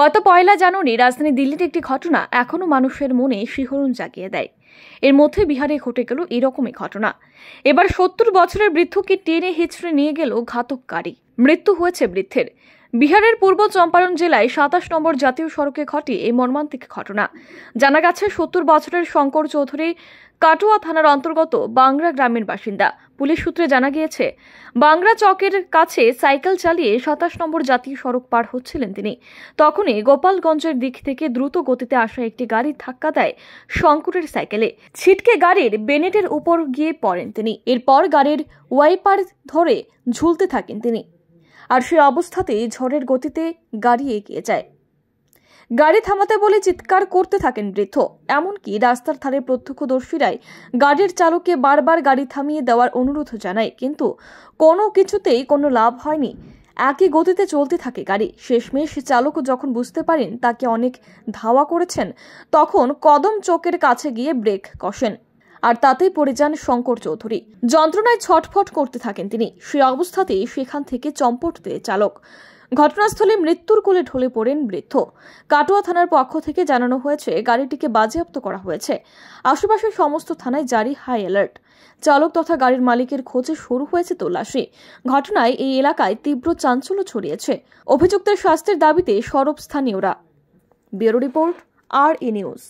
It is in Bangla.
গত পয়লা জানুয়ারি রাজধানী দিল্লির একটি ঘটনা এখনও মানুষের মনে শিহরণ জাগিয়ে দেয় এর মধ্যে বিহারে ঘটে গেল এরকমই ঘটনা এবার সত্তর বছরের বৃদ্ধকে টেনে হিচড়ে নিয়ে গেল ঘাতক মৃত্যু হয়েছে বৃদ্ধের বিহারের পূর্ব চম্পারণ জেলায় সাতাশ নম্বর জাতীয় সড়কে ঘটে এই মর্মান্তিক ঘটনা জানা গেছে সত্তর বছরের শঙ্কর চৌধুরী কাটুয়া থানার অন্তর্গত বাংরা গ্রামের বাসিন্দা পুলিশ সূত্রে জানা গিয়েছে বাংরা চকের কাছে সাইকেল চালিয়ে সাতাশ নম্বর জাতীয় সড়ক পার হচ্ছিলেন তিনি তখনই গোপালগঞ্জের দিক থেকে দ্রুত গতিতে আসা একটি গাড়ি ধাক্কা দেয় শঙ্করের সাইকেলে ছিটকে গাড়ির বেনেটের উপর গিয়ে পড়েন তিনি এরপর গাড়ির ওয়াইপার ধরে ঝুলতে থাকেন তিনি আর সে অবস্থাতেই ঝড়ের গতিতে গাড়ি এগিয়ে যায় গাড়ি থামাতে বলে চিৎকার করতে থাকেন বৃদ্ধ এমনকি রাস্তার ধারে প্রত্যক্ষদর্শীরাই গাড়ির চালককে বারবার গাড়ি থামিয়ে দেওয়ার অনুরোধ জানায় কিন্তু কোনো কিছুতেই কোনো লাভ হয়নি একই গতিতে চলতে থাকে গাড়ি শেষমেশ চালক যখন বুঝতে পারেন তাকে অনেক ধাওয়া করেছেন তখন কদম চোখের কাছে গিয়ে ব্রেক কষেন আর তাতেই পড়ে যান শঙ্কর চৌধুরী যন্ত্রণায় ছটফট করতে থাকেন তিনি সে অবস্থাতেই সেখান থেকে চম্পট দেয় চালক ঘটনাস্থলে মৃত্যুর কোলে ঢলে পড়েন বৃদ্ধ কাটোয়া থানার পক্ষ থেকে জানানো হয়েছে গাড়িটিকে বাজেয়াপ্ত করা হয়েছে আশেপাশের সমস্ত থানায় জারি হাই অ্যালার্ট চালক তথা গাড়ির মালিকের খোঁজে শুরু হয়েছে তল্লাশি ঘটনায় এই এলাকায় তীব্র চাঞ্চল্য ছড়িয়েছে অভিযুক্তের স্বাস্থ্যের দাবিতে সরব স্থানীয়রা bureau report R E news